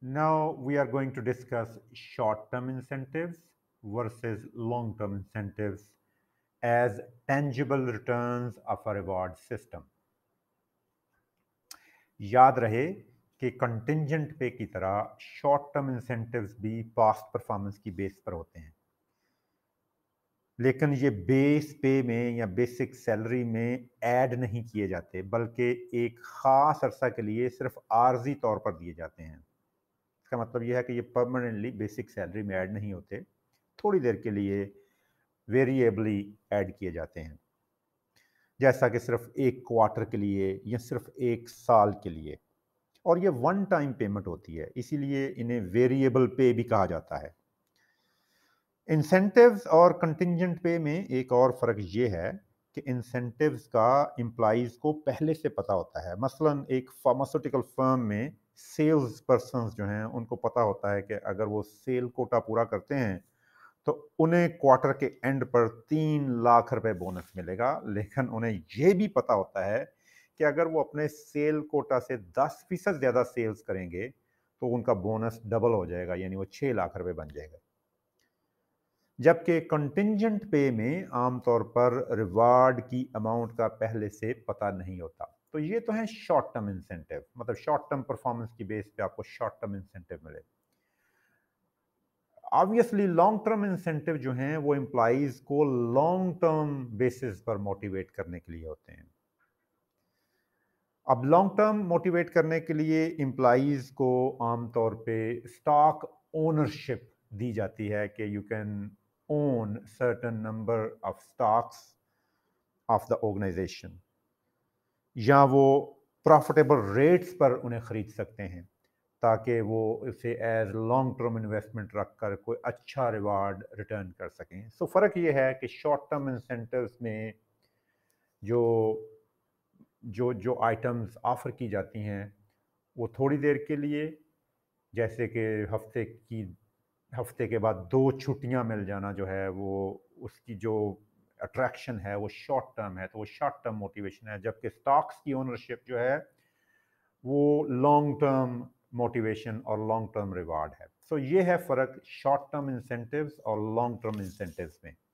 Now we are going to discuss short-term incentives versus long-term incentives as tangible returns of a reward system. याद रहे कि contingent pay की तरह short term incentives भी past performance की base पर होते हैं लेकिन ये बेस पे में या बेसिक सैलरी में ऐड नहीं किए जाते बल्कि एक ख़ास अरसा के लिए सिर्फ आर्जी तौर पर दिए जाते हैं इसका मतलब यह है कि ये परमानेंटली बेसिक सैलरी में ऐड नहीं होते थोड़ी देर के लिए वेरिएबली ऐड किए जाते हैं जैसा कि सिर्फ एक क्वार्टर के लिए या सिर्फ एक साल के लिए और ये वन टाइम पेमेंट होती है इसीलिए इन्हें वेरिएबल पे भी कहा जाता है इंसेंटिव्स और कंटिजेंट पे में एक और फ़र्क ये है कि इंसेंटिव्स का एम्प्लाइज़ को पहले से पता होता है मसलन एक फार्मास्यूटिकल फर्म में सेल्स पर्सन जो हैं उनको पता होता है कि अगर वो सेल कोटा पूरा करते हैं तो उन्हें क्वार्टर के एंड पर तीन लाख रुपए बोनस मिलेगा लेकिन उन्हें यह भी पता होता है कि अगर वो अपने सेल कोटा से दस फीसद ज़्यादा सेल्स करेंगे तो उनका बोनस डबल हो जाएगा यानी वो छः लाख रुपए बन जाएगा जबकि कंटिजेंट पे में आमतौर पर रिवार्ड की अमाउंट का पहले से पता नहीं होता तो ये तो है शॉर्ट टर्म इंसेंटिव मतलब शॉर्ट टर्म परफॉर्मेंस की बेस पे आपको शॉर्ट टर्म इंसेंटिव मिले ऑब्वियसली लॉन्ग टर्म इंसेंटिव जो हैं वो एम्प्लॉज को लॉन्ग टर्म बेसिस पर मोटिवेट करने के लिए होते हैं अब लॉन्ग टर्म मोटिवेट करने के लिए एम्प्लॉज को आमतौर पे स्टॉक ओनरशिप दी जाती है कि you can own certain number of stocks of the organisation या वो प्रॉफिटेबल रेट्स पर उन्हें ख़रीद सकते हैं ताकि वो इसे एज लॉन्ग टर्म इन्वेस्टमेंट रख कर कोई अच्छा रिवार्ड रिटर्न कर सकें सो फ़र्क ये है कि शॉर्ट टर्म इंसेंटिव्स में जो जो जो आइटम्स ऑफ़र की जाती हैं वो थोड़ी देर के लिए जैसे कि हफ्ते की हफ्ते के बाद दो छुट्टियां मिल जाना जो है वो उसकी जो अट्रैक्शन है वो शॉर्ट टर्म है तो वो शॉर्ट टर्म मोटिवेशन है जबकि स्टॉक्स की ओनरशिप जो है वो लॉन्ग टर्म मोटिवेशन और लॉन्ग टर्म रिवार्ड है सो so ये है फ़र्क शॉर्ट टर्म इंसेंटिव्स और लॉन्ग टर्म इंसेंटिव्स में